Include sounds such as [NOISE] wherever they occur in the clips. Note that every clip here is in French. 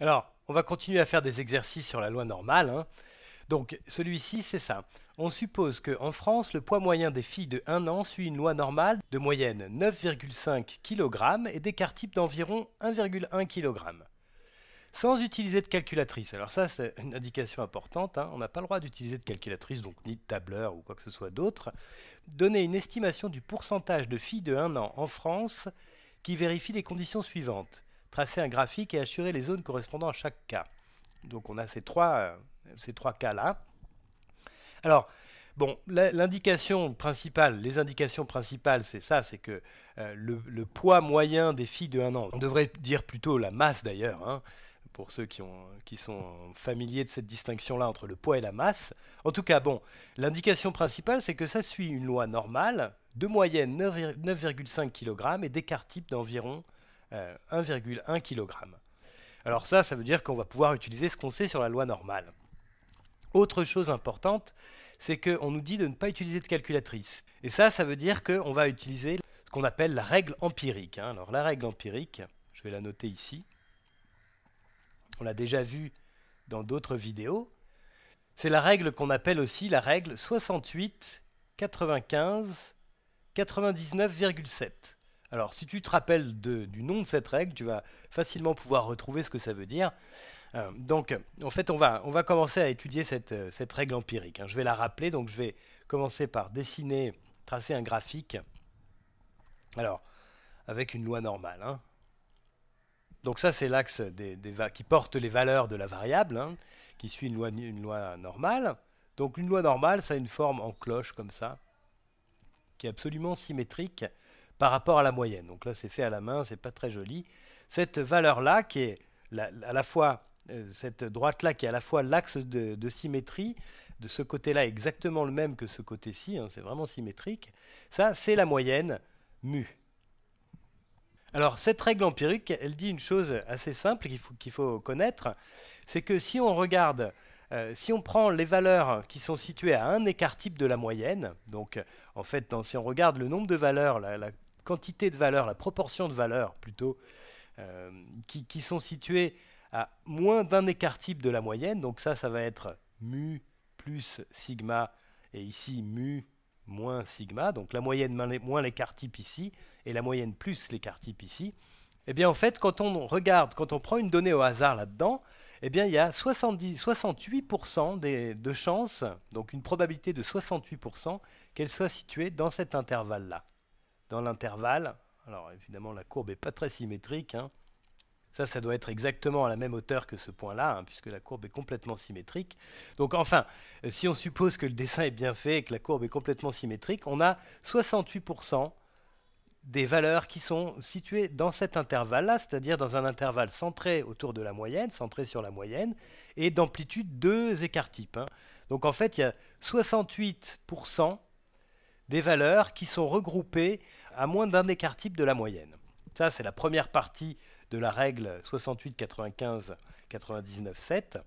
Alors, on va continuer à faire des exercices sur la loi normale. Hein. Donc, celui-ci, c'est ça. On suppose qu'en France, le poids moyen des filles de 1 an suit une loi normale de moyenne 9,5 kg et d'écart type d'environ 1,1 kg. Sans utiliser de calculatrice. Alors ça, c'est une indication importante. Hein. On n'a pas le droit d'utiliser de calculatrice, donc ni de tableur ou quoi que ce soit d'autre. Donner une estimation du pourcentage de filles de 1 an en France qui vérifie les conditions suivantes tracer un graphique et assurer les zones correspondant à chaque cas. Donc on a ces trois, euh, ces trois cas-là. Alors, bon, l'indication principale, les indications principales, c'est ça, c'est que euh, le, poids moyen des filles de 1 an, on devrait dire plutôt la masse d'ailleurs, hein, pour ceux qui, ont, qui, sont familiers de cette distinction-là entre le poids et la masse. En tout cas, bon, l'indication principale, c'est que ça suit une loi normale, de moyenne 9,5 kg et d'écart type d'environ 1,1 euh, kg. Alors ça, ça veut dire qu'on va pouvoir utiliser ce qu'on sait sur la loi normale. Autre chose importante, c'est qu'on nous dit de ne pas utiliser de calculatrice. Et ça, ça veut dire qu'on va utiliser ce qu'on appelle la règle empirique. Hein. Alors la règle empirique, je vais la noter ici. On l'a déjà vu dans d'autres vidéos. C'est la règle qu'on appelle aussi la règle 68, 95, 99,7. Alors, si tu te rappelles du nom de cette règle, tu vas facilement pouvoir retrouver ce que ça veut dire. Euh, donc, en fait, on va, on va commencer à étudier cette, euh, règle empirique. Hein. Je vais la rappeler, donc je vais commencer par dessiner, tracer un graphique. Alors, avec une loi normale. Hein. Donc ça, c'est l'axe des, qui porte les valeurs de la variable, hein, qui suit une loi, une loi normale. Donc une loi normale, ça a une forme en cloche comme ça, qui est absolument symétrique par rapport à la moyenne. Donc là, c'est fait à la main, c'est pas très joli. Cette valeur-là, qui est à la fois euh, cette droite-là, qui est à la fois l'axe de, symétrie, de ce côté-là exactement le même que ce côté-ci, hein, c'est vraiment symétrique, ça, c'est la moyenne mu. Alors, cette règle empirique, elle dit une chose assez simple qu'il faut, connaître, c'est que si on regarde, euh, si on prend les valeurs qui sont situées à un écart type de la moyenne, donc en fait, si on regarde le nombre de valeurs, la quantité de valeur, la proportion de valeur plutôt, euh, qui, sont situées à moins d'un écart type de la moyenne. Donc ça, ça va être mu plus sigma et ici mu moins sigma. Donc la moyenne moins l'écart type ici et la moyenne plus l'écart type ici. Eh bien en fait, quand on regarde, quand on prend une donnée au hasard là-dedans, eh bien il y a 70, 68% des, de chances, donc une probabilité de 68% qu'elle soit située dans cet intervalle-là dans l'intervalle. Alors évidemment, la courbe n'est pas très symétrique. Hein. Ça, ça doit être exactement à la même hauteur que ce point-là, hein, puisque la courbe est complètement symétrique. Donc enfin, euh, si on suppose que le dessin est bien fait et que la courbe est complètement symétrique, on a 68% des valeurs qui sont situées dans cet intervalle-là, c'est-à-dire dans un intervalle centré autour de la moyenne, centré sur la moyenne, et d'amplitude 2 écarts types. Hein. Donc en fait, il y a 68% des valeurs qui sont regroupées à moins d'un écart type de la moyenne. Ça, c'est la première partie de la règle 68, 95, 99, 7.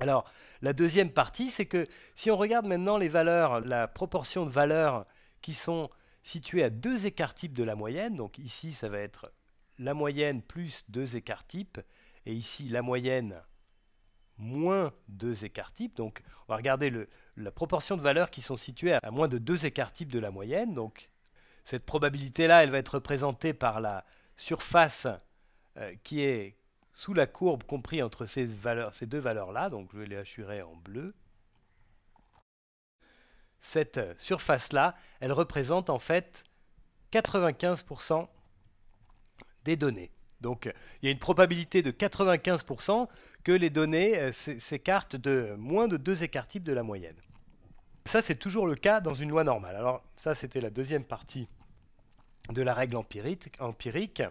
Alors, la deuxième partie, c'est que si on regarde maintenant les valeurs, la proportion de valeurs qui sont situées à deux écarts types de la moyenne, donc ici, ça va être la moyenne plus deux écarts types, et ici, la moyenne moins deux écarts types. Donc, on va regarder le, la proportion de valeurs qui sont situées à moins de deux écarts types de la moyenne. Donc cette probabilité-là, elle va être représentée par la surface euh, qui est sous la courbe compris entre ces, deux valeurs-là. Donc je les assurer en bleu. Cette surface-là, elle représente en fait 95% des données. Donc il y a une probabilité de 95% que les données euh, s'écartent de moins de deux écarts types de la moyenne. Ça, c'est toujours le cas dans une loi normale. Alors, ça, c'était la deuxième partie de la règle empirique.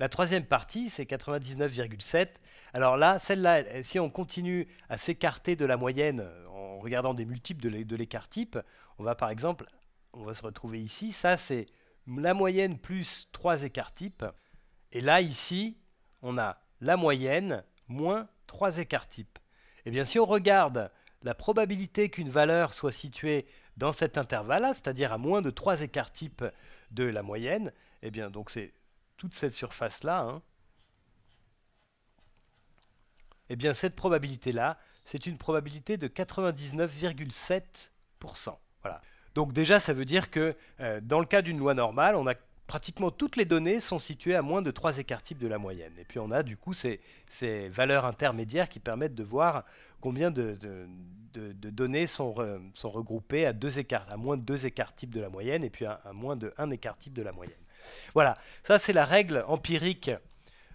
La troisième partie, c'est 99,7. Alors là, celle-là, si on continue à s'écarter de la moyenne euh, en regardant des multiples de l'écart type, on va par exemple, on va se retrouver ici. Ça, c'est la moyenne plus trois écarts types. Et là, ici, on a la moyenne moins trois écarts types. Et eh bien, si on regarde la probabilité qu'une valeur soit située dans cet intervalle-là, c'est-à-dire à moins de 3 écarts types de la moyenne, eh bien donc c'est toute cette surface-là, hein. eh bien cette probabilité-là, c'est une probabilité de 99,7%. Voilà. Donc déjà, ça veut dire que euh, dans le cas d'une loi normale, on a pratiquement toutes les données sont situées à moins de 3 écarts types de la moyenne. Et puis on a du coup ces, valeurs intermédiaires qui permettent de voir combien de, données sont, regroupées à, deux à moins de 2 écarts types de la moyenne et puis à, moins de 1 écart type de la moyenne. Voilà, ça c'est la règle empirique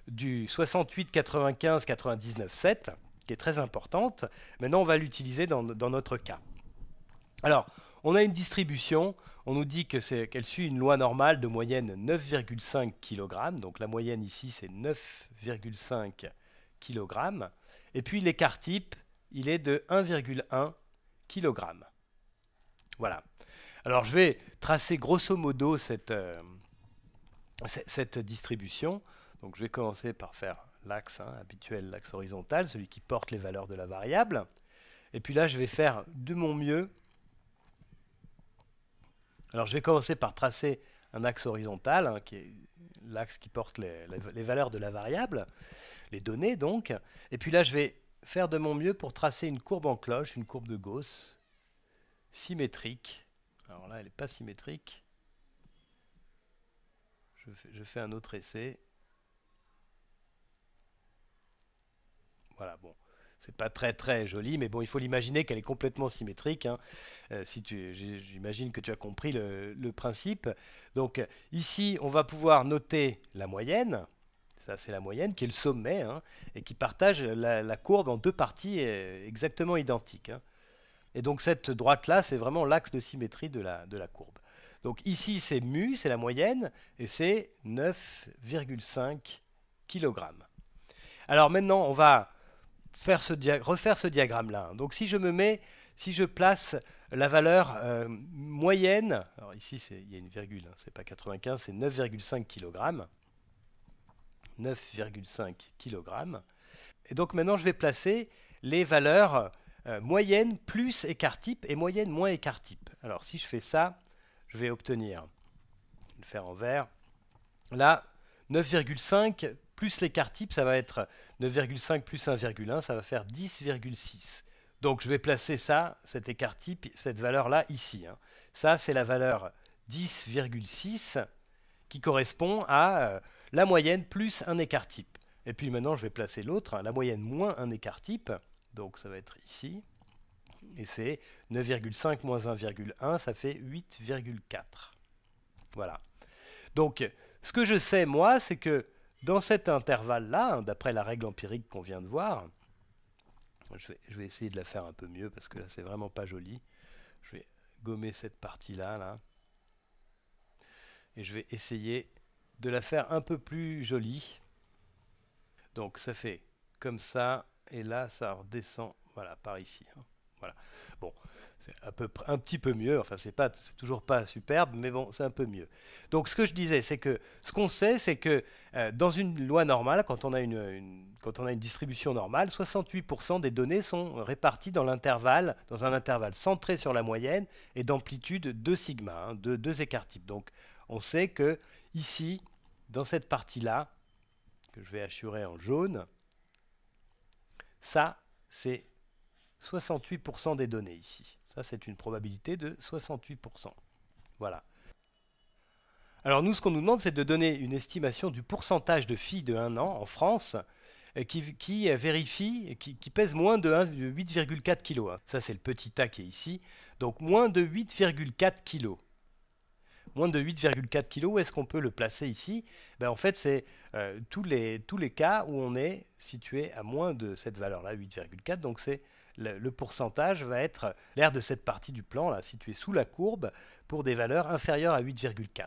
du 68, 95, 99, 7 qui est très importante. Maintenant, on va l'utiliser dans notre cas. Alors, on a une distribution, on nous dit que c'est, qu'elle suit une loi normale de moyenne 9,5 kg. Donc la moyenne ici, c'est 9,5 kg. Et puis l'écart type, il est de 1,1 kg. Voilà. Alors je vais tracer grosso modo cette, euh, cette distribution. Donc je vais commencer par faire l'axe hein, habituel, l'axe horizontal, celui qui porte les valeurs de la variable. Et puis là, je vais faire de mon mieux alors je vais commencer par tracer un axe horizontal, hein, qui est l'axe qui porte les, valeurs de la variable, les données donc. Et puis là, je vais faire de mon mieux pour tracer une courbe en cloche, une courbe de Gauss, symétrique. Alors là, elle n'est pas symétrique. je fais un autre essai. Voilà, bon. C'est pas très très joli, mais bon, il faut l'imaginer qu'elle est complètement symétrique. Hein. Euh, si j'imagine que tu as compris le, principe. Donc ici, on va pouvoir noter la moyenne. Ça, c'est la moyenne qui est le sommet hein, et qui partage la, courbe en deux parties euh, exactement identiques. Hein. Et donc cette droite-là, c'est vraiment l'axe de symétrie de la, de la courbe. Donc ici, c'est mu, c'est la moyenne, et c'est 9,5 kg. Alors maintenant, on va refaire ce diagramme-là. Donc si je me mets, si je place la valeur euh, moyenne, alors ici il y a une virgule, hein, c'est pas 95, c'est 9,5 kg. 9,5 kg. Et donc maintenant je vais placer les valeurs euh, moyenne plus écart type et moyenne moins écart type. Alors si je fais ça, je vais obtenir, je vais le faire en vert, là 9,5 plus l'écart type, ça va être 9,5 plus 1,1, ça va faire 10,6. Donc je vais placer ça, cet écart type, cette valeur-là ici. Hein. Ça, c'est la valeur 10,6 qui correspond à euh, la moyenne plus un écart type. Et puis maintenant, je vais placer l'autre, hein, la moyenne moins un écart type. Donc ça va être ici. Et c'est 9,5 moins 1,1, ça fait 8,4. Voilà. Donc, ce que je sais, moi, c'est que dans cet intervalle-là, hein, d'après la règle empirique qu'on vient de voir, je vais, essayer de la faire un peu mieux parce que là, c'est vraiment pas joli. Je vais gommer cette partie-là, là. Et je vais essayer de la faire un peu plus jolie. Donc, ça fait comme ça. Et là, ça redescend, voilà, par ici. Hein. Bon, c'est un, petit peu mieux. Enfin, c'est pas, c'est toujours pas superbe, mais bon, c'est un peu mieux. Donc, ce que je disais, c'est que ce qu'on sait, c'est que euh, dans une loi normale, quand on a une, quand on a une distribution normale, 68% des données sont réparties dans l'intervalle, dans un intervalle centré sur la moyenne et d'amplitude de sigma, hein, de deux écarts types. Donc, on sait que ici, dans cette partie-là, que je vais assurer en jaune, ça, c'est 68% des données ici. Ça, c'est une probabilité de 68%. Voilà. Alors nous, ce qu'on nous demande, c'est de donner une estimation du pourcentage de filles de 1 an en France euh, qui, qui euh, vérifie, qui, pèse moins de 8,4 kg. Hein. Ça, c'est le petit A qui est ici. Donc moins de 8,4 kg. Moins de 8,4 kg, où est-ce qu'on peut le placer ici ben, En fait, c'est euh, tous, les, tous les cas où on est situé à moins de cette valeur-là, 8,4. Donc c'est le, pourcentage va être l'air de cette partie du plan, là, située sous la courbe, pour des valeurs inférieures à 8,4.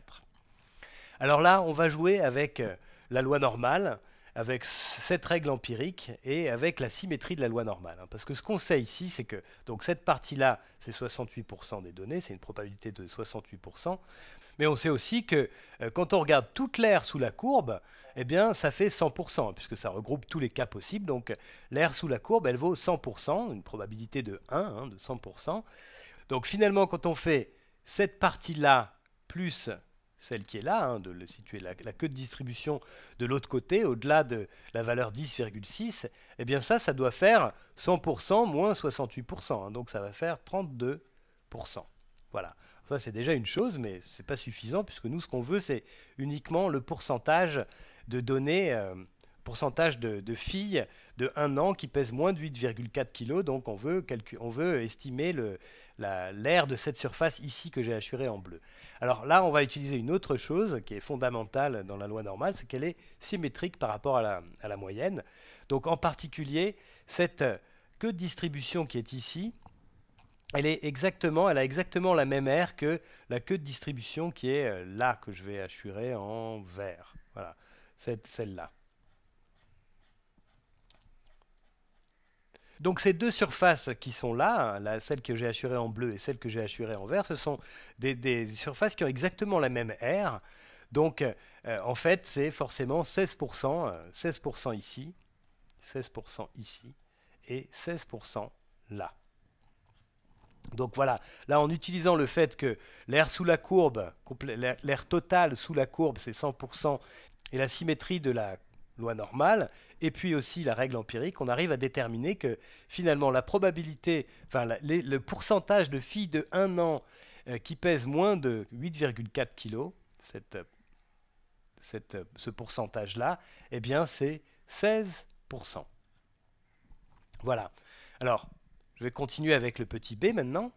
Alors là, on va jouer avec euh, la loi normale, avec cette règle empirique et avec la symétrie de la loi normale. Hein. parce que ce qu'on sait ici, c'est que donc cette partie-là, c'est 68% des données, c'est une probabilité de 68%. Mais on sait aussi que euh, quand on regarde toute l'air sous la courbe, eh bien, ça fait 100%, puisque ça regroupe tous les cas possibles. Donc, l'air sous la courbe, elle vaut 100%, une probabilité de 1, hein, de 100%. Donc, finalement, quand on fait cette partie-là plus celle qui est là, hein, de situer la, queue de distribution de l'autre côté, au-delà de la valeur 10,6, eh bien ça, ça doit faire 100% moins 68%. Hein. donc ça va faire 32%. Voilà. Ça, c'est déjà une chose, mais ce n'est pas suffisant, puisque nous, ce qu'on veut, c'est uniquement le pourcentage de données, euh, pourcentage de, filles de 1 an qui pèsent moins de 8,4 kg. Donc, on veut, estimer l'aire de cette surface ici que j'ai assurée en bleu. Alors là, on va utiliser une autre chose qui est fondamentale dans la loi normale, c'est qu'elle est symétrique par rapport à la, à la moyenne. Donc, en particulier, cette euh, queue de distribution qui est ici, elle, a exactement la même aire que la queue de distribution qui est euh, là que je vais assurer en vert. Voilà, celle-là. Donc ces deux surfaces qui sont là, hein, celle que j'ai assurée en bleu et celle que j'ai assurée en vert, ce sont des, surfaces qui ont exactement la même aire. Donc euh, en fait, c'est forcément 16%, 16% euh, ici, 16% ici et 16% là. Donc voilà, là en utilisant le fait que l'air sous la courbe, l'air total sous la courbe, c'est 100%, et la symétrie de la loi normale, et puis aussi la règle empirique, on arrive à déterminer que finalement la probabilité, enfin le pourcentage de filles de 1 an euh, qui pèsent moins de 8,4 kg, cette, ce pourcentage-là, eh bien c'est 16%. Voilà. Alors, je vais continuer avec le petit b maintenant.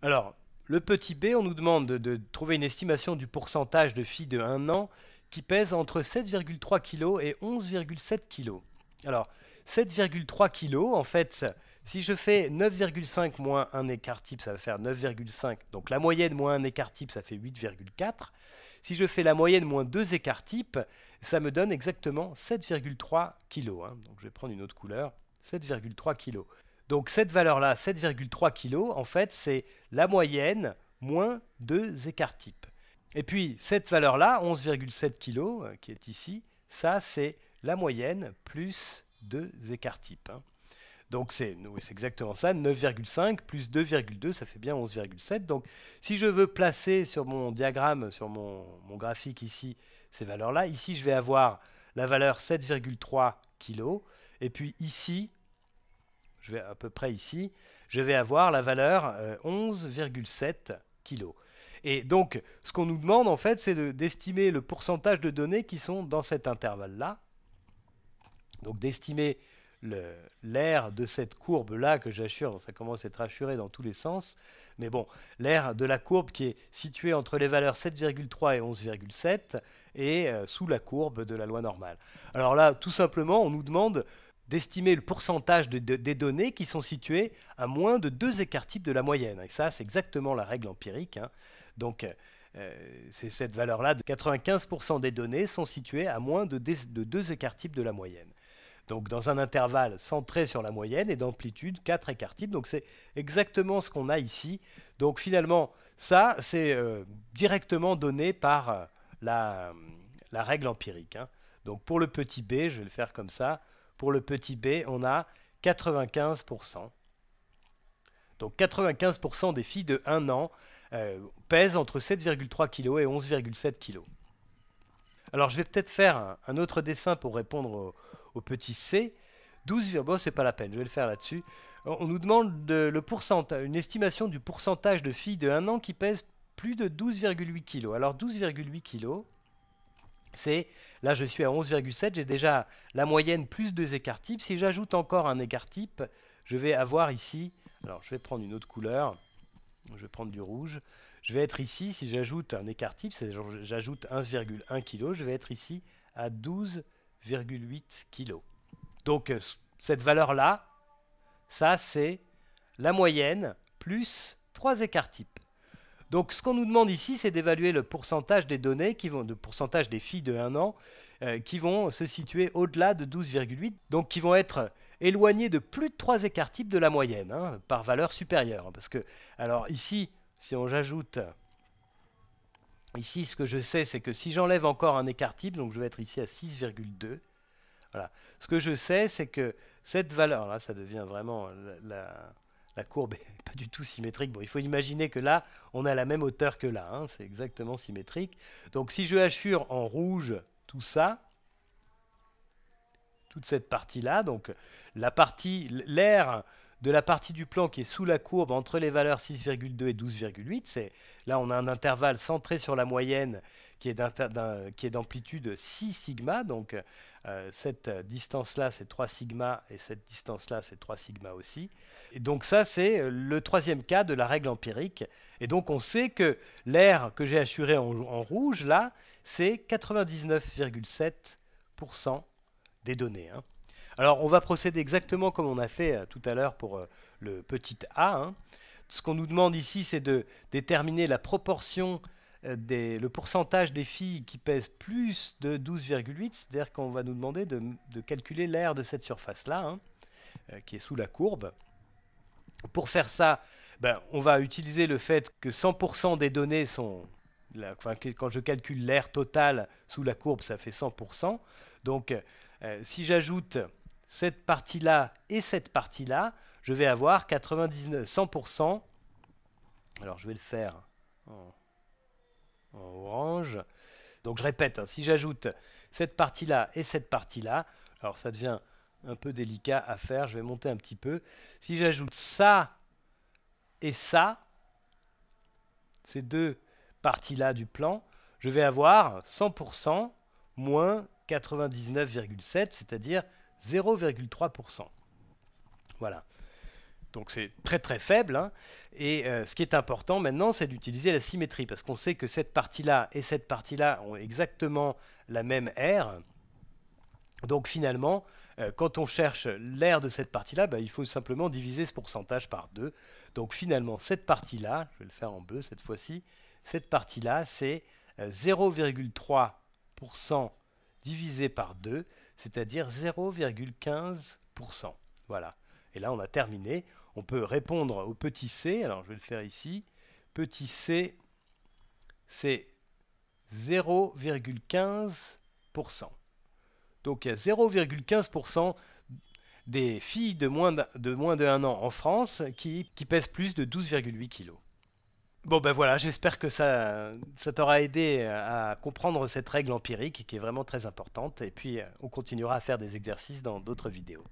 Alors, le petit b, on nous demande de, trouver une estimation du pourcentage de filles de 1 an qui pèsent entre 7,3 kg et 11,7 kg. Alors, 7,3 kg, en fait, si je fais 9,5 moins un écart type, ça va faire 9,5. Donc la moyenne moins un écart type, ça fait 8,4. Si je fais la moyenne moins deux écarts types, ça me donne exactement 7,3 kg. Hein. Donc je vais prendre une autre couleur, 7,3 kg. Donc cette valeur-là, 7,3 kg, en fait, c'est la moyenne moins deux écarts types. Et puis cette valeur-là, 11,7 kg, euh, qui est ici, ça c'est la moyenne plus deux écarts types. Hein. Donc c'est exactement ça, 9,5 plus 2,2, ça fait bien 11,7. Donc si je veux placer sur mon diagramme, sur mon graphique ici, ces valeurs-là, ici je vais avoir la valeur 7,3 kg, et puis ici je vais à peu près ici, je vais avoir la valeur 11,7 euh, kg. Et donc, ce qu'on nous demande, en fait, c'est d'estimer le pourcentage de données qui sont dans cet intervalle-là. Donc, d'estimer l'aire de cette courbe-là, que j'assure, ça commence à être assuré dans tous les sens, mais bon, l'aire de la courbe qui est située entre les valeurs 7,3 et 11,7, et euh, sous la courbe de la loi normale. Alors là, tout simplement, on nous demande d'estimer le pourcentage des données qui sont situées à moins de deux écarts-types de la moyenne. Et ça, c'est exactement la règle empirique. Hein. Donc, euh, c'est cette valeur-là de 95% des données sont situées à moins de, deux écarts-types de la moyenne. Donc, dans un intervalle centré sur la moyenne et d'amplitude 4 écarts-types. Donc, c'est exactement ce qu'on a ici. Donc, finalement, ça, c'est euh, directement donné par euh, la, règle empirique. Hein. Donc, pour le petit b, je vais le faire comme ça. Pour le petit b, on a 95%. Donc 95% des filles de 1 an euh, pèsent entre 7,3 kg et 11,7 kg. Alors je vais peut-être faire un, autre dessin pour répondre au, petit c. 12, bon c'est pas la peine, je vais le faire là-dessus. On nous demande le une estimation du pourcentage de filles de 1 an qui pèsent plus de 12,8 kg. Alors 12,8 kg, là, je suis à 11,7, j'ai déjà la moyenne plus deux écarts types. Si j'ajoute encore un écart type, je vais avoir ici. Alors, je vais prendre une autre couleur. Je vais prendre du rouge. Je vais être ici, si j'ajoute un écart type, j'ajoute 1,1 kg, je vais être ici à 12,8 kg. Donc, euh, cette valeur-là, ça, c'est la moyenne plus trois écarts types. Donc ce qu'on nous demande ici, c'est d'évaluer le pourcentage des données, qui vont, le pourcentage des filles de 1 an, euh, qui vont se situer au-delà de 12,8, donc qui vont être éloignées de plus de 3 écarts types de la moyenne, hein, par valeur supérieure. Hein, parce que, alors ici, si on j'ajoute... Ici, ce que je sais, c'est que si j'enlève encore un écart type, donc je vais être ici à 6,2. Voilà. Ce que je sais, c'est que cette valeur, là, ça devient vraiment la la courbe n'est [LAUGHS] pas du tout symétrique. Bon, il faut imaginer que là, on a la même hauteur que là, hein. c'est exactement symétrique. Donc si je hachure en rouge tout ça, toute cette partie-là, donc la partie, l'air de la partie du plan qui est sous la courbe entre les valeurs 6,2 et 12,8, c'est là on a un intervalle centré sur la moyenne qui est d'amplitude 6 sigma. Donc euh, cette distance-là, c'est 3 sigma, et cette distance-là, c'est 3 sigma aussi. Et donc ça, c'est le troisième cas de la règle empirique. Et donc on sait que l'air que j'ai assuré en, rouge, là, c'est 99,7% des données. Hein. Alors on va procéder exactement comme on a fait euh, tout à l'heure pour euh, le petit a. Hein. Ce qu'on nous demande ici, c'est de déterminer la proportion euh, le pourcentage des filles qui pèsent plus de 12,8, c'est-à-dire qu'on va nous demander de, calculer l'aire de cette surface-là, hein, euh, qui est sous la courbe. Pour faire ça, ben, on va utiliser le fait que 100% des données sont... quand je calcule l'aire totale sous la courbe, ça fait 100%. Donc, euh, si j'ajoute cette partie-là et cette partie-là, je vais avoir 99, 100%. Alors, je vais le faire en orange. Donc je répète, hein, si j'ajoute cette partie-là et cette partie-là, alors ça devient un peu délicat à faire, je vais monter un petit peu. Si j'ajoute ça et ça, ces deux parties-là du plan, je vais avoir 100% moins 99,7, c'est-à-dire 0,3%. Voilà. Donc c'est très très faible. Hein. Et euh, ce qui est important maintenant, c'est d'utiliser la symétrie, parce qu'on sait que cette partie-là et cette partie-là ont exactement la même aire. Donc finalement, euh, quand on cherche l'aire de cette partie-là, bah, il faut simplement diviser ce pourcentage par 2. Donc finalement, cette partie-là, je vais le faire en bleu cette fois-ci, cette partie-là, c'est 0,3% euh, divisé par 2, c'est-à-dire 0,15%. Voilà. Et là, on a terminé on peut répondre au petit c. Alors je vais le faire ici. Petit c, c'est 0,15%. Donc il y a 0,15% des filles de moins de, moins 1 an en France qui, qui pèsent plus de 12,8 kg. Bon ben voilà, j'espère que ça, ça t'aura aidé à comprendre cette règle empirique qui est vraiment très importante et puis euh, on continuera à faire des exercices dans d'autres vidéos.